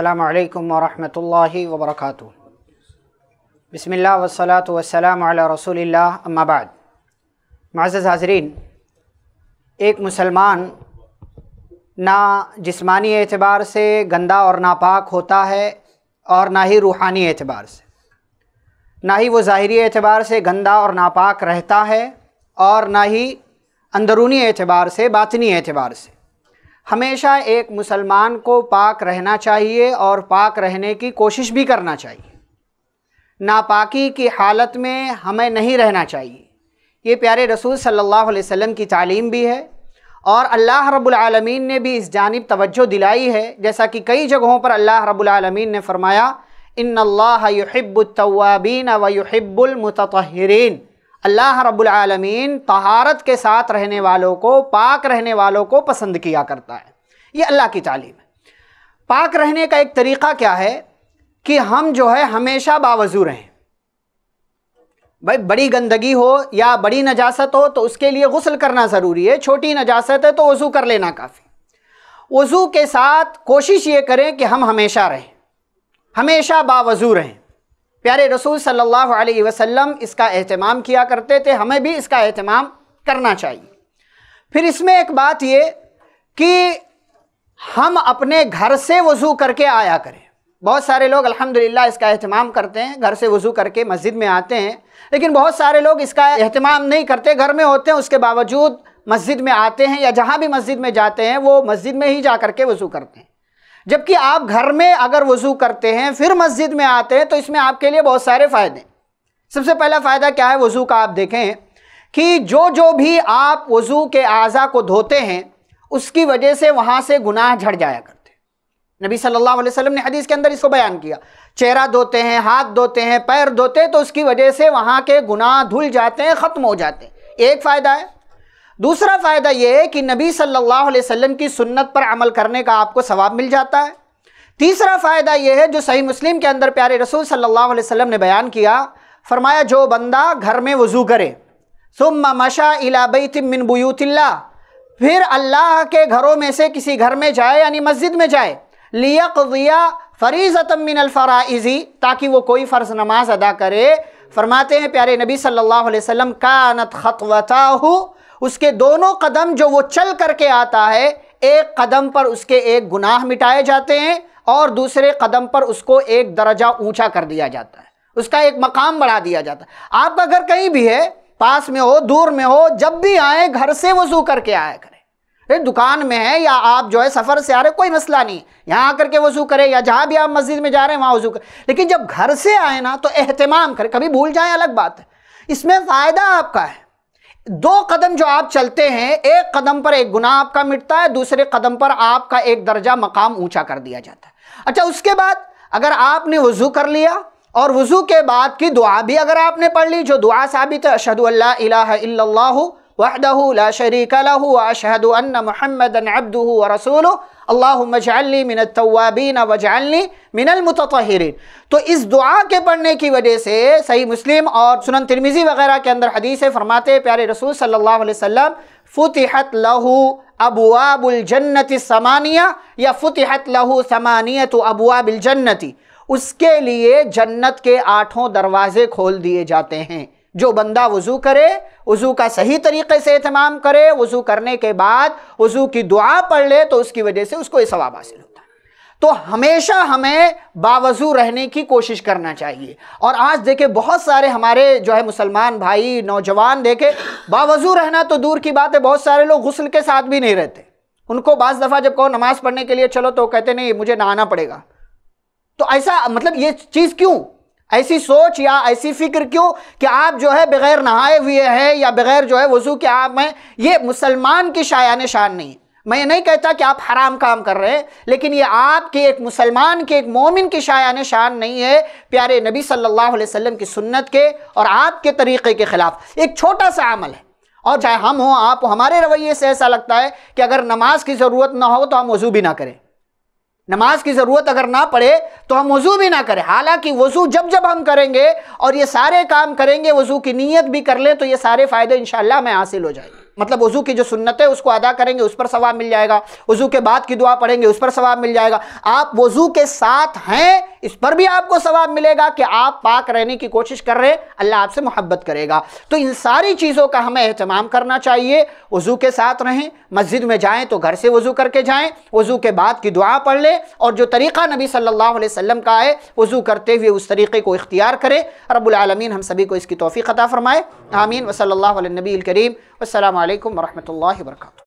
अल्लाम वरहमल वरक बसमिल्ल वसलात वसलाम रसोल्ला अम्माबाद माज़ हाजरीन एक मुसलमान ना जिस्मानी एतबार से गंदा और नापाक होता है और ना ही रूहानी एतबार से ना ही वो ज़ाहरी एतबार से गंदा और नापाक रहता है और ना ही अंदरूनी एतबार से बातनी एतबार से हमेशा एक मुसलमान को पाक रहना चाहिए और पाक रहने की कोशिश भी करना चाहिए नापाकी की हालत में हमें नहीं रहना चाहिए ये प्यारे रसूल सल्लल्लाहु अलैहि वसल्लम की तालीम भी है और अल्लाह रब्बुल आलमीन ने भी इस जानब तवज्जो दिलाई है जैसा कि कई जगहों पर अल्लाह रब्बुल आलमीन ने फरमाया इन अल्लाह युहिब्बुलतवाबीन व अल्लाह रब्लमीन तहारत के साथ रहने वालों को पाक रहने वालों को पसंद किया करता है ये अल्लाह की तालीम है पाक रहने का एक तरीक़ा क्या है कि हम जो है हमेशा बावजू रहें भाई बड़ी गंदगी हो या बड़ी नजासत हो तो उसके लिए गसल करना ज़रूरी है छोटी नजासत है तो वज़ू कर लेना काफ़ी वज़ू के साथ कोशिश ये करें कि हम हमेशा रहें हमेशा बावजू रहें प्यारे रसूल सल्लल्लाहु अलैहि वसल्लम इसका अहतमाम किया करते थे हमें भी इसका अहतमाम करना चाहिए फिर इसमें एक बात ये कि हम अपने घर से वज़ू करके आया करें बहुत सारे लोग अल्हम्दुलिल्लाह इसका अहतमाम करते हैं घर से वज़ू करके मस्जिद में आते हैं लेकिन बहुत सारे लोग इसका अहतमाम नहीं करते घर में होते हैं उसके बावजूद मस्जिद में आते हैं या जहाँ भी मस्जिद में जाते हैं वो मस्जिद में ही जा कर के वज़ू करते हैं जबकि आप घर में अगर वजू करते हैं फिर मस्जिद में आते हैं तो इसमें आपके लिए बहुत सारे फ़ायदे सबसे पहला फ़ायदा क्या है वज़ू का आप देखें कि जो जो भी आप वज़ू के अज़ा को धोते हैं उसकी वजह से वहाँ से गुनाह झड़ जाया करते नबी सल्लल्लाहु अलैहि वसल्लम ने हदीस के अंदर इसको बयान किया चेहरा धोते हैं हाथ धोते हैं पैर धोते हैं तो उसकी वजह से वहाँ के गुनाह धुल जाते हैं ख़त्म हो जाते हैं एक फ़ायदा है दूसरा फ़ायदा यह है कि नबी सल्लल्लाहु अलैहि वसल्लम की सुन्नत पर अमल करने का आपको सवाब मिल जाता है तीसरा फ़ायदा यह है जो सही मुस्लिम के अंदर प्यारे रसूल सल्लल्लाहु अलैहि वसल्लम ने बयान किया फरमाया जो बंदा घर में वज़ू करे सुम मशा इलाबई मिन बुयूतिल्ला फिर अल्लाह के घरों में से किसी घर में जाए यानी मस्जिद में जाए लिया कविया फ़रीज़तम मिन अलफ़राइज़ी ताकि वो कोई फ़र्ज़ नमाज अदा करे फरमाते हैं प्यारे नबी सल्लल्लाहु अलैहि वसल्लम कानत खतवता उसके दोनों कदम जो वो चल करके आता है एक कदम पर उसके एक गुनाह मिटाए जाते हैं और दूसरे कदम पर उसको एक दर्जा ऊंचा कर दिया जाता है उसका एक मकाम बढ़ा दिया जाता है आपका घर कहीं भी है पास में हो दूर में हो जब भी आए घर से वजू करके आया करें अरे दुकान में है या आप जो है सफ़र से आ रहे कोई मसला नहीं यहाँ आकर के वजू करें या जहाँ भी आप मस्जिद में जा रहे हैं वहाँ वजू करें लेकिन जब घर से आए ना तो अहतमाम करें कभी भूल जाए अलग बात है इसमें फ़ायदा आपका है दो कदम जो आप चलते हैं एक कदम पर एक गुना आपका मिटता है दूसरे कदम पर आपका एक दर्जा मकाम ऊंचा कर दिया जाता है अच्छा उसके बाद अगर आपने वज़ू कर लिया और वज़ू के बाद की दुआ भी अगर आपने पढ़ ली जो दुआ साबित है अशहद वहदहू ला शरीक लहू अशहद महमदन अब्दू रसूल अल्लाह मजाली मिनत तवाबीन वजालनी मिनल मतहरीन तो इस दुआ के पढ़ने की वजह से सही मुस्लिम और सुनन तिरमिज़ी वगैरह के अंदर हदीस फरमाते प्यारे रसूल सल्लल्लाहु अलैहि वसल्लम फ़ुतिहत लहू जन्नति समानिया या फ़ुतिहत लहू समानियत जन्नति उसके लिए जन्नत के आठों दरवाज़े खोल दिए जाते हैं जो बंदा वज़ू करे वज़ू का सही तरीके से अहतमाम करे वज़ू करने के बाद वज़ू की दुआ पढ़ ले तो उसकी वजह से उसको ये सवाब हासिल होता है तो हमेशा हमें बावजू रहने की कोशिश करना चाहिए और आज देखे बहुत सारे हमारे जो है मुसलमान भाई नौजवान देखे बावजू रहना तो दूर की बात है बहुत सारे लोग गसल के साथ भी नहीं रहते उनको बाज़ दफ़ा जब कहो नमाज़ पढ़ने के लिए चलो तो कहते नहीं मुझे नहाना पड़ेगा तो ऐसा मतलब ये चीज़ क्यों ऐसी सोच या ऐसी फिक्र क्यों कि आप जो है बगैर नहाए हुए हैं या बगैर जो है वजू के आप में ये मुसलमान की शायान शान नहीं मैं ये नहीं कहता कि आप हराम काम कर रहे हैं लेकिन ये आपके एक मुसलमान के एक मोमिन की शायान शान नहीं है प्यारे नबी सल्लल्लाहु अलैहि वसल्लम की सुन्नत के और आपके तरीक़े के ख़िलाफ़ एक छोटा सा अमल है और चाहे हम हों आप हमारे रवैये से ऐसा लगता है कि अगर नमाज की ज़रूरत ना हो तो हम वजू भी ना करें नमाज की ज़रूरत अगर ना पड़े तो हम वज़ू भी ना करें हालांकि वज़ू जब जब हम करेंगे और ये सारे काम करेंगे वज़ू की नीयत भी कर लें तो ये सारे फ़ायदे इन हमें हासिल हो जाएंगे मतलब वज़ू की जो सुन्नत है उसको अदा करेंगे उस पर सवाब मिल जाएगा वज़ू के बाद की दुआ पढ़ेंगे उस पर सवाब मिल जाएगा आप वज़ू के साथ हैं इस पर भी आपको सवाब मिलेगा कि आप पाक रहने की कोशिश कर रहे अल्लाह आपसे मोहब्बत करेगा तो इन सारी चीज़ों का हमें अहतमाम करना चाहिए वज़ू के साथ रहें मस्जिद में जाएँ तो घर से वज़ू करके जाएँ वज़ू के बाद की दुआ पढ़ लें और जो तरीक़ा नबी सल्ला वसम का है वज़ू करते हुए उस तरीक़े को इख्तियार करें रबालमीन हम सभी को इसकी तोफ़ी ख़तः फ़रमाए आमीन वसल नबी करीम अल्लाम वरहमल वर्का